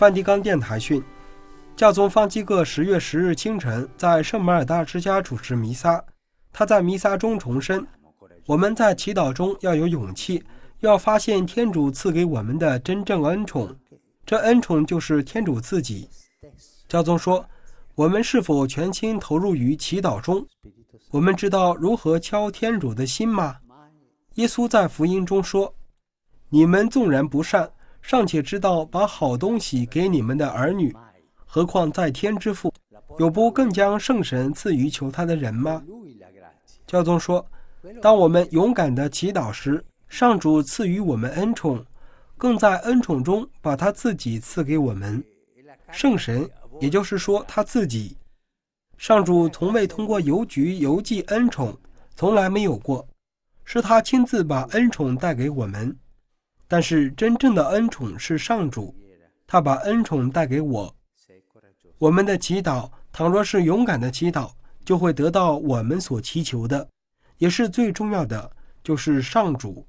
梵蒂冈电台讯，教宗方济各十月十日清晨在圣马尔大之家主持弥撒。他在弥撒中重申：“我们在祈祷中要有勇气，要发现天主赐给我们的真正恩宠。这恩宠就是天主自己。”教宗说：“我们是否全心投入于祈祷中？我们知道如何敲天主的心吗？”耶稣在福音中说：“你们纵然不善。”尚且知道把好东西给你们的儿女，何况在天之父，有不更将圣神赐予求他的人吗？教宗说：“当我们勇敢的祈祷时，上主赐予我们恩宠，更在恩宠中把他自己赐给我们。圣神，也就是说他自己，上主从未通过邮局邮寄恩宠，从来没有过，是他亲自把恩宠带给我们。”但是真正的恩宠是上主，他把恩宠带给我。我们的祈祷，倘若是勇敢的祈祷，就会得到我们所祈求的。也是最重要的，就是上主。